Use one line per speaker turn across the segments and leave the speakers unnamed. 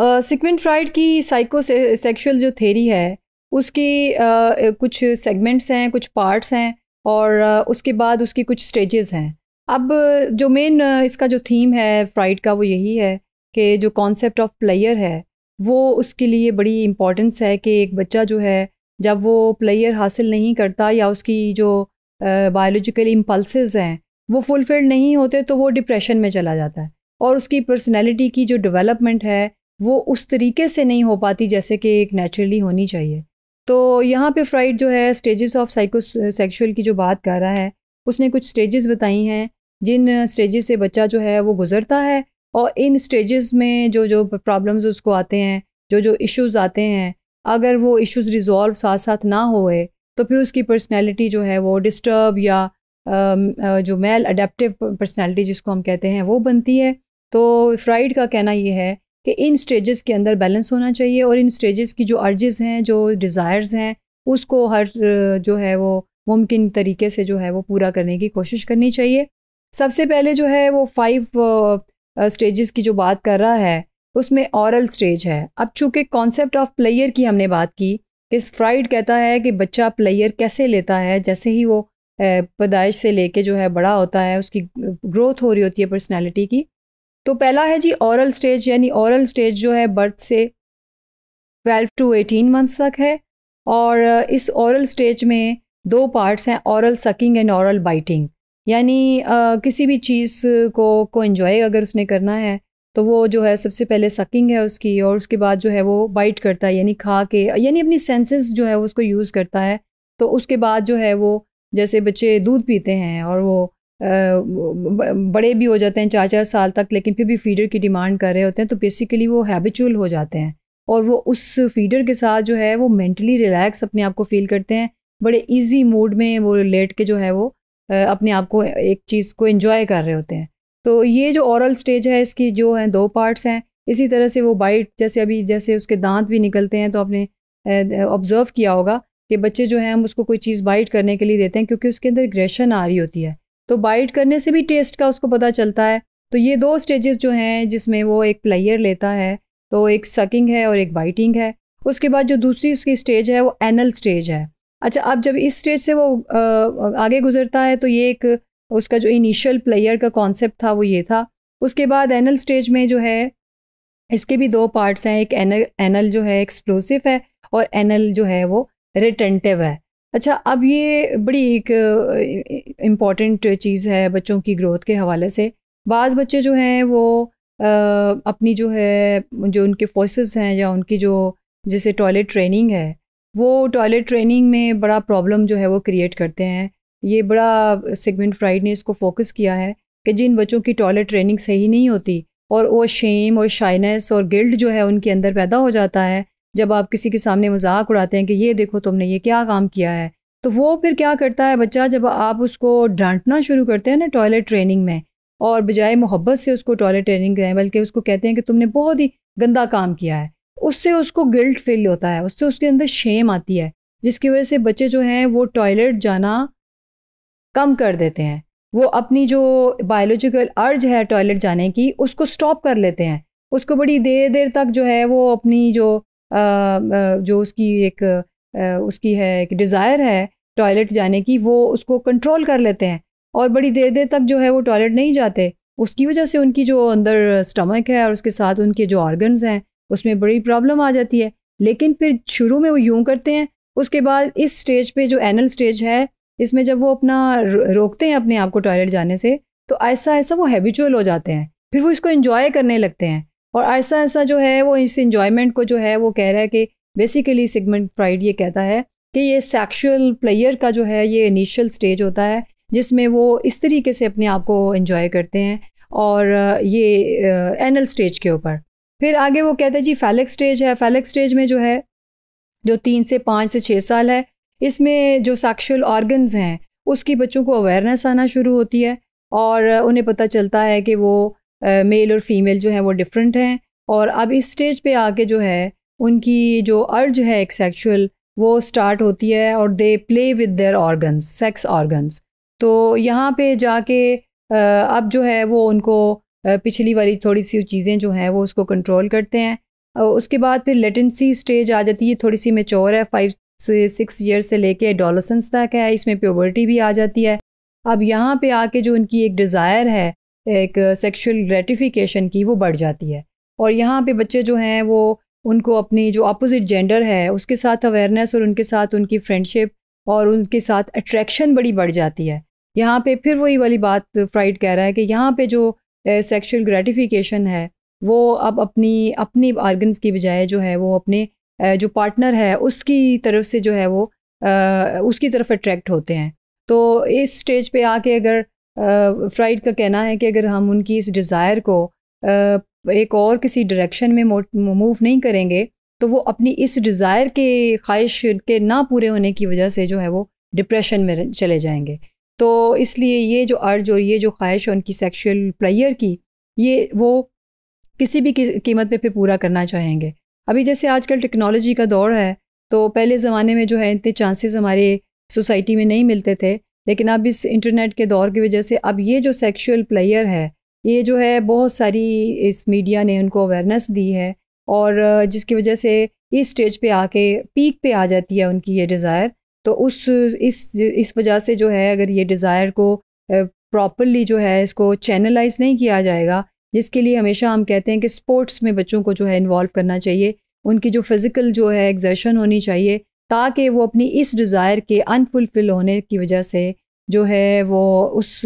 सिकमेंट uh, Freud की psychosexual जो theory है उसकी uh, कुछ सेगमेंट्स हैं कुछ पार्ट्स हैं और uh, उसके बाद उसकी कुछ स्टेजेस हैं अब जो मेन इसका जो थीम है फ्राइड का वो यही है कि जो कॉन्सेप्ट ऑफ प्लेयर है वो उसके लिए बड़ी इम्पॉर्टेंस है कि एक बच्चा जो है जब वो प्लेयर हासिल नहीं करता या उसकी जो बायोलॉजिकल इम्पल्स हैं वो फुलफिल्ड नहीं होते तो वो डिप्रेशन में चला जाता है और उसकी पर्सनैलिटी की जो डिवेलपमेंट है वो उस तरीके से नहीं हो पाती जैसे कि एक नेचुरली होनी चाहिए तो यहाँ पे फ्राइड जो है स्टेजेस ऑफ साइको सेक्शुअल की जो बात कर रहा है उसने कुछ स्टेजेस बताई हैं जिन स्टेजेस से बच्चा जो है वो गुजरता है और इन स्टेजेस में जो जो प्रॉब्लम्स उसको आते हैं जो जो इश्यूज आते हैं अगर वो इश्यूज रिजॉल्व साथ साथ ना होए तो फिर उसकी पर्सनैलिटी जो है वो डिस्टर्ब या जो मेल अडेप्टिव पर्सनैलिटी जिसको हम कहते हैं वो बनती है तो फ्राइड का कहना ये है कि इन स्टेजेस के अंदर बैलेंस होना चाहिए और इन स्टेजेस की जो अर्जेस हैं जो डिज़ायर्स हैं उसको हर जो है वो मुमकिन तरीके से जो है वो पूरा करने की कोशिश करनी चाहिए सबसे पहले जो है वो फाइव स्टेजेस की जो बात कर रहा है उसमें औरल स्टेज है अब चूँकि कॉन्सेप्ट ऑफ प्लेयर की हमने बात की कि फ्राइड कहता है कि बच्चा प्लेयर कैसे लेता है जैसे ही वो पैदाइश से लेके जो है बड़ा होता है उसकी ग्रोथ हो रही होती है पर्सनैलिटी की तो पहला है जी औरल स्टेज यानी औरल स्टेज जो है बर्थ से 12 टू 18 मंथ्स तक है और इस औरल स्टेज में दो पार्ट्स हैं oral sucking and oral biting यानी किसी भी चीज़ को को इन्जॉय अगर उसने करना है तो वो जो है सबसे पहले सकिंग है उसकी और उसके बाद जो है वो बाइट करता है यानी खा के यानी अपनी सेंसेस जो है उसको यूज़ करता है तो उसके बाद जो है वो जैसे बच्चे दूध पीते हैं और वो बड़े भी हो जाते हैं चार चार साल तक लेकिन फिर भी फीडर की डिमांड कर रहे होते हैं तो बेसिकली वो हैबिचुअल हो जाते हैं और वो उस फीडर के साथ जो है वो मेंटली रिलैक्स अपने आप को फील करते हैं बड़े इजी मूड में वो लेट के जो है वो अपने आप को एक चीज़ को एंजॉय कर रहे होते हैं तो ये जो औरल स्टेज है इसकी जो है दो पार्ट्स हैं इसी तरह से वो बाइट जैसे अभी जैसे उसके दांत भी निकलते हैं तो आपने ऑब्ज़र्व किया होगा कि बच्चे जो हैं हम उसको कोई चीज़ बाइट करने के लिए देते हैं क्योंकि उसके अंदर ग्रेशन आ रही होती है तो बाइट करने से भी टेस्ट का उसको पता चलता है तो ये दो स्टेजेस जो हैं जिसमें वो एक प्लेयर लेता है तो एक सकिंग है और एक बाइटिंग है उसके बाद जो दूसरी उसकी स्टेज है वो एनल स्टेज है अच्छा अब जब इस स्टेज से वो आगे गुजरता है तो ये एक उसका जो इनिशियल प्लेयर का कॉन्सेप्ट था वो ये था उसके बाद एनल स्टेज में जो है इसके भी दो पार्ट्स हैं एक एनल एनल जो है एक्सप्लोसिव है और एनल जो है वो रिटेंटिव है अच्छा अब ये बड़ी एक इम्पॉर्टेंट चीज़ है बच्चों की ग्रोथ के हवाले से बाज़ बच्चे जो हैं वो आ, अपनी जो है जो उनके फोर्सेस हैं या उनकी जो जैसे टॉयलेट ट्रेनिंग है वो टॉयलेट ट्रेनिंग में बड़ा प्रॉब्लम जो है वो क्रिएट करते हैं ये बड़ा सेगमेंट फ्राइड ने इसको फोकस किया है कि जिन बच्चों की टॉयलेट ट्रेनिंग सही नहीं होती और वो शेम और शाइनेस और गिल्ड जो है उनके अंदर पैदा हो जाता है जब आप किसी के सामने मजाक उड़ाते हैं कि ये देखो तुमने ये क्या काम किया है तो वो फिर क्या करता है बच्चा जब आप उसको डांटना शुरू करते हैं ना टॉयलेट ट्रेनिंग में और बजाय मोहब्बत से उसको टॉयलेट ट्रेनिंग करें बल्कि उसको कहते हैं कि तुमने बहुत ही गंदा काम किया है उससे उसको गिल्ट फील होता है उससे उसके अंदर शेम आती है जिसकी वजह से बच्चे जो हैं वो टॉयलेट जाना कम कर देते हैं वो अपनी जो बायोलॉजिकल अर्ज है टॉयलेट जाने की उसको स्टॉप कर लेते हैं उसको बड़ी देर देर तक जो है वो अपनी जो जो उसकी एक उसकी है एक डिज़ायर है टॉयलेट जाने की वो उसको कंट्रोल कर लेते हैं और बड़ी देर देर तक जो है वो टॉयलेट नहीं जाते उसकी वजह से उनकी जो अंदर स्टमक है और उसके साथ उनके जो ऑर्गन्स हैं उसमें बड़ी प्रॉब्लम आ जाती है लेकिन फिर शुरू में वो यूं करते हैं उसके बाद इस स्टेज पे जो एनल स्टेज है इसमें जब वो अपना रोकते हैं अपने आप को टॉयलेट जाने से तो ऐसा ऐसा वो हैबिचुअल हो जाते हैं फिर वो इसको इन्जॉय करने लगते हैं और ऐसा ऐसा जो है वो इस इन्जॉयमेंट को जो है वो कह रहा है कि बेसिकली सिगमेंट फ्राइड ये कहता है कि ये सेक्शुअल प्लेयर का जो है ये इनिशियल स्टेज होता है जिसमें वो इस तरीके से अपने आप को इन्जॉय करते हैं और ये एनल स्टेज के ऊपर फिर आगे वो कहते हैं जी फैलिक स्टेज है फैलिक स्टेज में जो है जो तीन से पाँच से छः साल है इसमें जो सेक्शुअल ऑर्गन्स हैं उसकी बच्चों को अवेयरनेस आना शुरू होती है और उन्हें पता चलता है कि वो मेल और फीमेल जो है वो डिफरेंट हैं और अब इस स्टेज पे आके जो है उनकी जो अर्ज है एक सेक्शुअल वो स्टार्ट होती है और they play with their organs sex organs तो यहाँ पे जाके अब जो है वो उनको पिछली वाली थोड़ी सी चीज़ें जो हैं वो उसको कंट्रोल करते हैं उसके बाद फिर लेटेंसी स्टेज आ जाती है थोड़ी सी मेचोर है फाइव से सिक्स ईयर से लेके एडोलसेंस तक है इसमें प्योबर्टी भी आ जाती है अब यहाँ पे आके जो उनकी एक डिज़ायर है एक सेक्सुअल ग्रेटिफिकेशन की वो बढ़ जाती है और यहाँ पे बच्चे जो हैं वो उनको अपनी जो अपोजिट जेंडर है उसके साथ अवेयरनेस और उनके साथ उनकी फ्रेंडशिप और उनके साथ अट्रैक्शन बड़ी बढ़ जाती है यहाँ पे फिर वही वाली बात फ्राइड कह रहा है कि यहाँ पे जो सेक्सुअल ग्रेटिफिकेशन है वो अब अपनी अपनी आर्गन्स की बजाय जो है वो अपने जो पार्टनर है उसकी तरफ से जो है वो उसकी तरफ अट्रैक्ट होते हैं तो इस स्टेज पे आके अगर फ्राइड का कहना है कि अगर हम उनकी इस डिज़ायर को एक और किसी डायरेक्शन में मूव नहीं करेंगे तो वो अपनी इस डिज़ायर के ख्वाहिश के ना पूरे होने की वजह से जो है वो डिप्रेशन में चले जाएंगे तो इसलिए ये जो अर्ज और ये जो ख्वाहिश उनकी सेक्शुअल प्लेयर की ये वो किसी भी कीमत पे फिर पूरा करना चाहेंगे अभी जैसे आजकल टेक्नोलॉजी का दौर है तो पहले ज़माने में जो है इतने चांसेस हमारे सोसाइटी में नहीं मिलते थे लेकिन अब इस इंटरनेट के दौर की वजह से अब ये जो सेक्शुअल प्लेयर है ये जो है बहुत सारी इस मीडिया ने उनको अवेयरनेस दी है और जिसकी वजह से इस स्टेज पे आके पीक पे आ जाती है उनकी ये डिज़ायर तो उस इस इस वजह से जो है अगर ये डिज़ायर को प्रॉपरली जो है इसको चैनलाइज नहीं किया जाएगा जिसके लिए हमेशा हम कहते हैं कि स्पोर्ट्स में बच्चों को जो है इन्वॉल्व करना चाहिए उनकी जो फिज़िकल जो है एग्जर्शन होनी चाहिए ताकि वो अपनी इस डिज़ायर के अनफुलफिल होने की वजह से जो है वो उस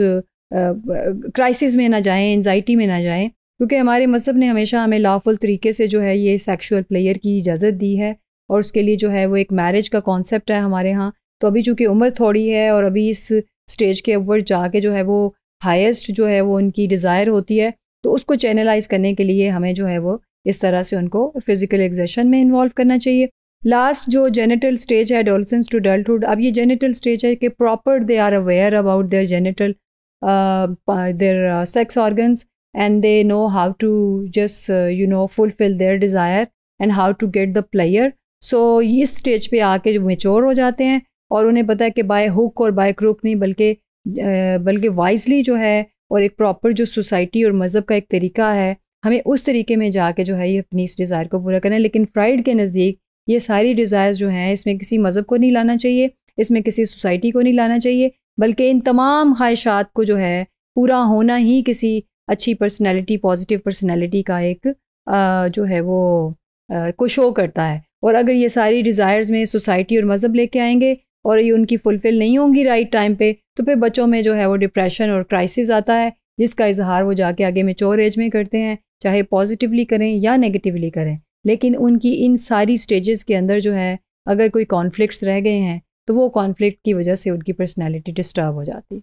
क्राइसिस में ना जाएं एनजाइटी में ना जाएं क्योंकि हमारे मज़हब ने हमेशा हमें लाफुल तरीके से जो है ये सेक्शुअल प्लेयर की इजाज़त दी है और उसके लिए जो है वो एक मैरिज का कॉन्सेप्ट है हमारे यहाँ तो अभी चूँकि उम्र थोड़ी है और अभी इस स्टेज के ऊपर जाके जो है वो हाइस्ट जो है वो उनकी डिज़ायर होती है तो उसको चैनलाइज करने के लिए हमें जो है वो इस तरह से उनको फिज़िकल एग्जेशन में इन्वॉल्व करना चाहिए लास्ट जो जेनेटल स्टेज है एडोलसेंस टू अडल्टुड अब ये जेनेटल स्टेज है कि proper they are aware about their genital their sex organs and they know how to just you know fulfil their desire and how to get the pleasure so इस stage पे आके जो mature हो जाते हैं और उन्हें पता है कि बाय हुक और बाय क्रूक नहीं बल्कि uh, बल्कि वाइजली जो है और एक प्रॉपर जो सोसाइटी और मज़हब का एक तरीका है हमें उस तरीके में जाके जो है ये अपनी इस डिज़ायर को पूरा करना है लेकिन फ्राइड के नज़दीक ये सारी डिज़ायर्स जो हैं इसमें किसी मज़हब को नहीं लाना चाहिए इसमें किसी सोसाइटी को नहीं लाना चाहिए बल्कि इन तमाम ख्वाहिशात को जो है पूरा होना ही किसी अच्छी पर्सनैलिटी पॉजिटिव पर्सनैलिटी का एक आ, जो है वो को शो करता है और अगर ये सारी डिज़ायर्स में सोसाइटी और मज़हब लेके आएंगे और ये उनकी फुलफ़िल नहीं होंगी राइट टाइम पे तो फिर बच्चों में जो है वो डिप्रेशन और क्राइसिस आता है जिसका इजहार वो जाके आगे मेचोर एज में करते हैं चाहे पॉजिटिवली करें या नेगेटिवली करें लेकिन उनकी इन सारी स्टेजेस के अंदर जो है अगर कोई कॉन्फ्लिक्ट्स रह गए हैं तो वो कॉन्फ्लिक्ट की वजह से उनकी पर्सनैलिटी डिस्टर्ब हो जाती